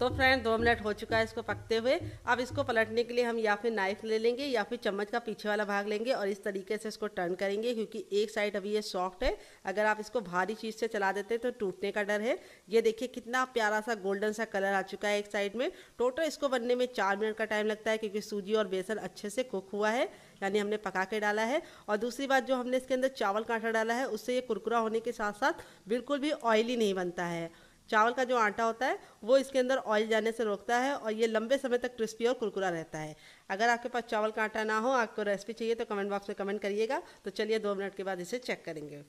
तो फ्रेंड दो मिनट हो चुका है इसको पकते हुए अब इसको पलटने के लिए हम या फिर नाइफ ले लेंगे या फिर चम्मच का पीछे वाला भाग लेंगे और इस तरीके से इसको टर्न करेंगे क्योंकि एक साइड अभी ये सॉफ्ट है अगर आप इसको भारी चीज़ से चला देते हैं तो टूटने का डर है ये देखिए कितना प्यारा सा गोल्डन सा कलर आ चुका है एक साइड में टोटल इसको बनने में चार मिनट का टाइम लगता है क्योंकि सूजी और बेसन अच्छे से कुक हुआ है यानी हमने पका के डाला है और दूसरी बात जो हमने इसके अंदर चावल काटा डाला है उससे ये कुरकुरा होने के साथ साथ बिल्कुल भी ऑयली नहीं बनता है चावल का जो आटा होता है वो इसके अंदर ऑयल जाने से रोकता है और ये लंबे समय तक क्रिस्पी और कुरकुरा रहता है अगर आपके पास चावल का आटा ना हो आपको रेसिपी चाहिए तो कमेंट बॉक्स में कमेंट करिएगा तो चलिए दो मिनट के बाद इसे चेक करेंगे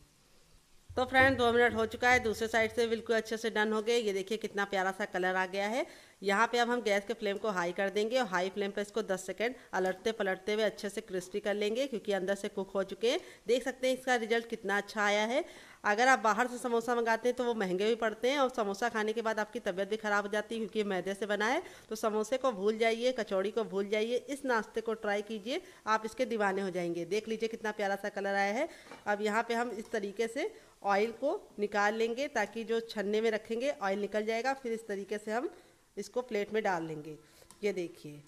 तो फ्रेंड दो मिनट हो चुका है दूसरे साइड से बिल्कुल अच्छे से डन हो गए ये देखिए कितना प्यारा सा कलर आ गया है यहाँ पे अब हम गैस के फ्लेम को हाई कर देंगे और हाई फ्लेम पर इसको 10 सेकेंड अलटते पलटते हुए अच्छे से क्रिस्पी कर लेंगे क्योंकि अंदर से कुक हो चुके हैं देख सकते हैं इसका रिजल्ट कितना अच्छा आया है अगर आप बाहर से समोसा मंगाते हैं तो वो महंगे भी पड़ते हैं और समोसा खाने के बाद आपकी तबीयत भी ख़राब हो जाती है क्योंकि मैदे से बना है तो समोसे को भूल जाइए कचौड़ी को भूल जाइए इस नाश्ते को ट्राई कीजिए आप इसके दीवाने हो जाएंगे देख लीजिए कितना प्यारा सा कलर आया है अब यहाँ पर हम इस तरीके से ऑयल को निकाल लेंगे ताकि जो छन्ने में रखेंगे ऑयल निकल जाएगा फिर इस तरीके से हम इसको प्लेट में डाल लेंगे ये देखिए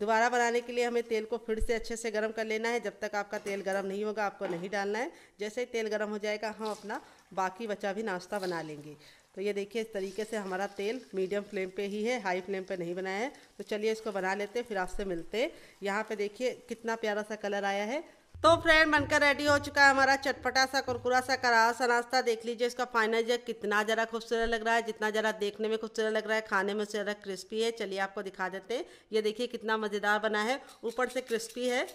दोबारा बनाने के लिए हमें तेल को फिर से अच्छे से गर्म कर लेना है जब तक आपका तेल गर्म नहीं होगा आपको नहीं डालना है जैसे ही तेल गर्म हो जाएगा हम अपना बाकी बचा भी नाश्ता बना लेंगे तो ये देखिए इस तरीके से हमारा तेल मीडियम फ्लेम पे ही है हाई फ्लेम पे नहीं बनाया है तो चलिए इसको बना लेते हैं फिर आपसे मिलते हैं यहाँ पे देखिए कितना प्यारा सा कलर आया है तो फ्रेंड बनकर रेडी हो चुका है हमारा चटपटा सा कुरकुरा सा करा सा नाश्ता देख लीजिए इसका फाइनल जो कितना ज़रा खूबसूरत लग रहा है जितना ज़रा देखने में खूबसूरत लग रहा है खाने में उससे ज़्यादा क्रिस्पी है चलिए आपको दिखा देते हैं ये देखिए कितना मज़ेदार बना है ऊपर से क्रिस्पी है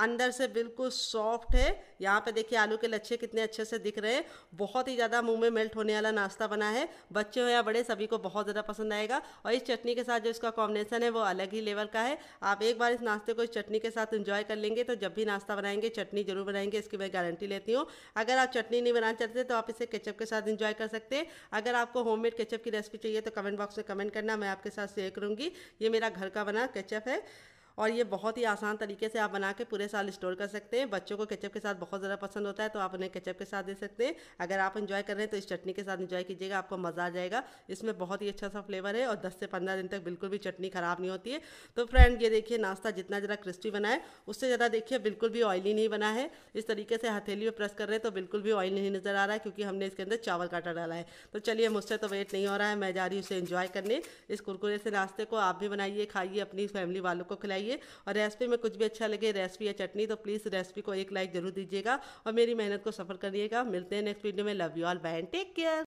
अंदर से बिल्कुल सॉफ्ट है यहाँ पे देखिए आलू के लच्छे कितने अच्छे से दिख रहे हैं बहुत ही ज़्यादा मुंह में मेल्ट होने वाला नाश्ता बना है बच्चे हो या बड़े सभी को बहुत ज़्यादा पसंद आएगा और इस चटनी के साथ जो इसका कॉम्बिनेशन है वो अलग ही लेवल का है आप एक बार इस नाश्ते को इस चटनी के साथ इंजॉय कर लेंगे तो जब भी नाश्ता बनाएंगे चटनी जरूर बनाएंगे इसकी मैं गारंटी लेती हूँ अगर आप चटनी नहीं बनाना चाहते तो आप इसे केचप के साथ इंजॉय कर सकते हैं अगर आपको होम मेड की रेसिपी चाहिए तो कमेंट बॉक्स में कमेंट करना मैं आपके साथ शेयर करूँगी ये मेरा घर का बना केचप है और ये बहुत ही आसान तरीके से आप बना के पूरे साल स्टोर कर सकते हैं बच्चों को केचप के साथ बहुत ज़्यादा पसंद होता है तो आप उन्हें केचप के साथ दे सकते हैं अगर आप इन्जॉय कर रहे हैं तो इस चटनी के साथ इन्जॉय कीजिएगा आपको मज़ा आ जाएगा इसमें बहुत ही अच्छा सा फ्लेवर है और दस से पंद्रह दिन तक बिल्कुल भी चटनी ख़राब नहीं होती है तो फ्रेंड ये देखिए नाश्ता जितना ज़रा क्रिस्पी बनाए उससे ज़्यादा देखिए बिल्कुल भी ऑयली नहीं बना है इस तरीके से हथेली में प्रेस कर रहे हैं तो बिल्कुल भी ऑयल नहीं नज़र आ रहा है क्योंकि हमने इसके अंदर चावल काटा डाला है तो चलिए मुझसे तो वेट नहीं हो रहा है मैं जा रही हूँ इसे इन्जॉय करने इस कुरकुरे से नाश्ते को आप भी बनाइए खाइए अपनी फैमिली वालों को खिलाइए चाहिए और रेसिपी में कुछ भी अच्छा लगे रेसिपी या चटनी तो प्लीज़ रेसिपी को एक लाइक जरूर दीजिएगा और मेरी मेहनत को सफर करिएगा मिलते हैं नेक्स्ट वीडियो में love you all bye take care